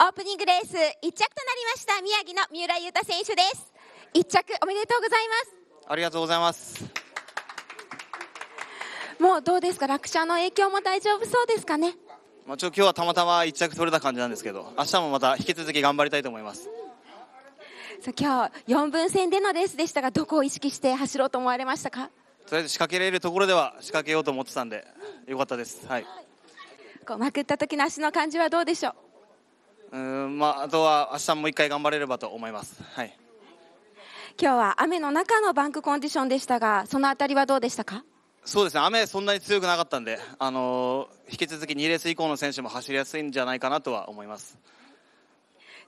オープニングレース1着となりました宮城の三浦優太選手です1着おめでとうございますありがとうございますもうどうですか落車の影響も大丈夫そうですかねまあ、ちょ今日はたまたま1着取れた感じなんですけど明日もまた引き続き頑張りたいと思います、うん、今日4分線でのレースでしたがどこを意識して走ろうと思われましたかとりあえず仕掛けられるところでは仕掛けようと思ってたんで、よかったですはい、こうまくった時の足の感じはどうでしょううんまあ、あとは明日もう一回頑張れればと思います。はい。今日は雨の中のバンクコンディションでしたが、その辺りはどうでしたか。そうですね。雨そんなに強くなかったんで、あのー、引き続き2レース以降の選手も走りやすいんじゃないかなとは思います。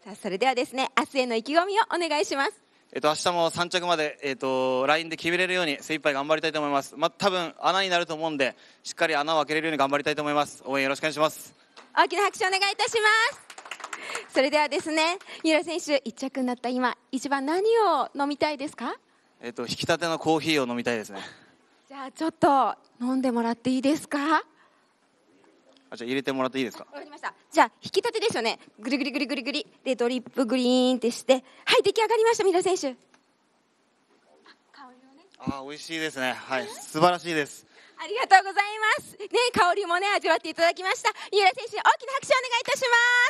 さあ、それではですね、明日への意気込みをお願いします。えっと、明日も3着まで、えっと、ラインで決めれるように精一杯頑張りたいと思います。まあ、多分穴になると思うんで、しっかり穴を開けれるように頑張りたいと思います。応援よろしくお願いします。大きな拍手お願いいたします。それではですね、三浦選手、一着になった今、一番何を飲みたいですかえっと、引き立てのコーヒーを飲みたいですね。じゃあ、ちょっと飲んでもらっていいですかあ、じゃ入れてもらっていいですかわかりました。じゃあ、引き立てですよね。ぐりぐりぐりぐりぐり。で、ドリップグリーンってして。はい、出来上がりました、三浦選手。あ、美味しいですね。はい、素晴らしいです。ありがとうございます。ね、香りもね、味わっていただきました。三浦選手、大きな拍手をお願いいたします。